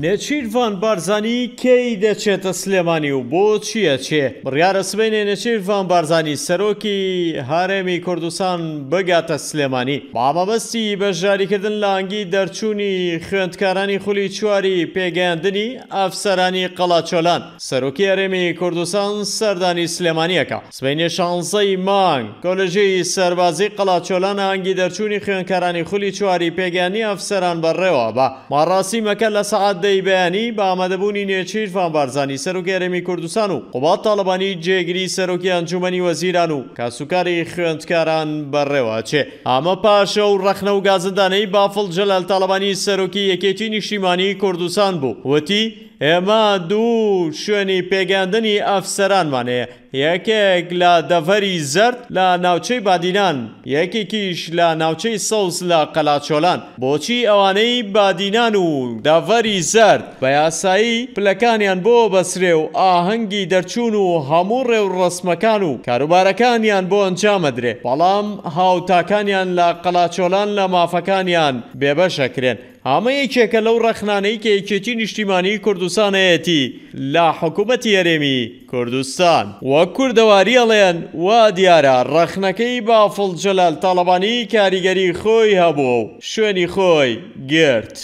نێچیروان بارزانی کەی دەچێتە سلێمانی و بۆ چییە چێ بڕیارە سبینێ نەچیروان بارزانی سەرۆکی هارێمی کوردستان بگاتە سلێمانی بامەبەستی بەشداریکردن لانگی دەرچوونی خوێندکارانی خولی چواری پێگەیاندنی ئەفسەرانی قەڵاچۆلان سەرۆکی هەرێمی کوردستان سەردانی سلێمانیەکە سبینێ شانزەی مانگ کۆلژی سەربازی قەڵاچۆلان ئەنگی دەرچوونی خوێنکارانی خولی چواری پێگەانی ئەفسەران بەڕێوە بە ماڕاستی مەکە لە سعات دەیبیانی بە ئامادەبوونی نێچیر فانبارزانی سەرۆک یارێمی کوردستان و قوبات تاالبانی جێگیری سەرۆکی ئەنجومی وەزیران و کاسوکاری خوێندکاران بەڕێواچێ ئامە پاشە و ڕخنە و گازدانەی بافڵ جەلال تاالبانی سەرۆکی یەکێتی نیشتیمانی کوردستان بوو وتی ئێمە دوو شوێنی پێگەاندنی ئەفسەرانمانەیە یەکێک لە دەڤەری زرد لە ناوچەی بادینان یەکێکیش لە ناوچەی سەوز لە قەلاچۆلان بۆچی ئەوانەی بادینان و دەڤەری زرد بە یاسایی پلەکانیان بۆ بەسرێ و ئاهەنگی دەرچوون و هەموو ڕێو ڕسمەکان و کاروبارەکانیان بۆ ئەنجامەدرێ بەڵام هاوتاکانیان لە قەلاچۆلان لە مافەکانیان بێبەشەکرێن هەمەیەکێکە لەو ڕەخنانەی کە یەکێکی نیشتیمانی کوردستانەتی لا حکوومەتی یارێمی کوردستان وە کووردەواری ئەڵێن وا دیارە ڕەخنەکەی بافڵ جەلال تاالبانی کاریگەری خۆی هەبوو شوێنی خۆی گرت.